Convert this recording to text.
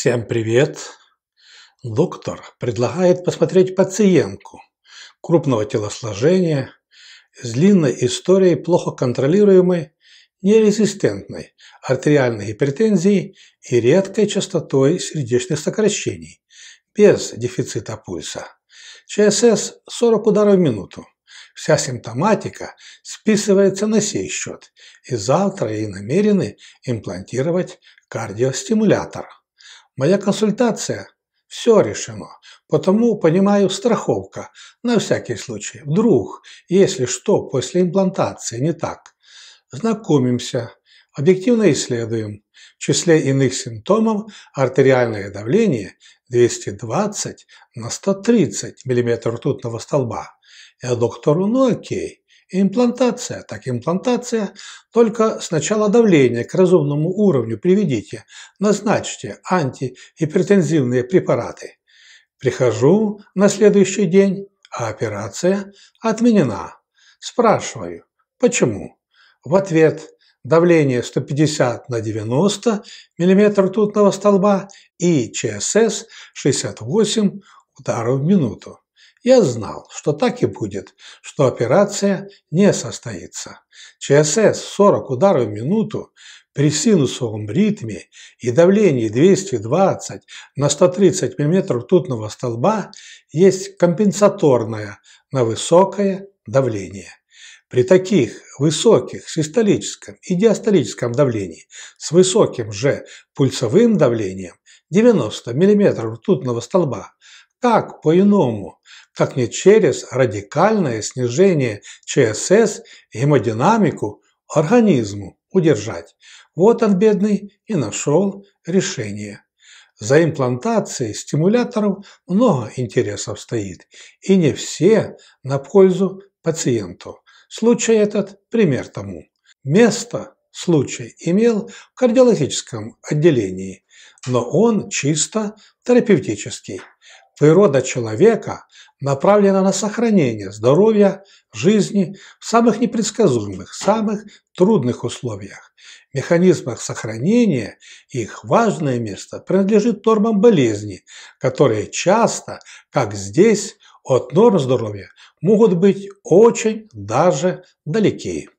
Всем привет! Доктор предлагает посмотреть пациентку крупного телосложения с длинной историей плохо контролируемой нерезистентной артериальной гипертензии и редкой частотой сердечных сокращений без дефицита пульса. ЧСС 40 ударов в минуту. Вся симптоматика списывается на сей счет, и завтра ей намерены имплантировать кардиостимулятор – Моя консультация. Все решено. Потому, понимаю, страховка. На всякий случай. Вдруг, если что, после имплантации не так. Знакомимся. Объективно исследуем. В числе иных симптомов артериальное давление 220 на 130 мм ртутного столба. Я доктору, ну окей. Имплантация, так имплантация, только сначала давление к разумному уровню приведите, назначьте антигипертензивные препараты. Прихожу на следующий день, а операция отменена. Спрашиваю, почему? В ответ давление 150 на 90 мм ртутного столба и ЧСС 68 ударов в минуту. Я знал, что так и будет, что операция не состоится. ЧСС 40 ударов в минуту при синусовом ритме и давлении 220 на 130 мм ртутного столба есть компенсаторное на высокое давление. При таких высоких систолическом и диастолическом давлении с высоким же пульсовым давлением 90 мм ртутного столба как по-иному? Как не через радикальное снижение ЧСС гемодинамику организму удержать? Вот он, бедный, и нашел решение. За имплантацией стимуляторов много интересов стоит, и не все на пользу пациенту. Случай этот – пример тому. Место случай имел в кардиологическом отделении, но он чисто терапевтический. Природа человека направлена на сохранение здоровья, жизни в самых непредсказуемых, самых трудных условиях. В механизмах сохранения их важное место принадлежит нормам болезни, которые часто, как здесь, от норм здоровья могут быть очень даже далеки.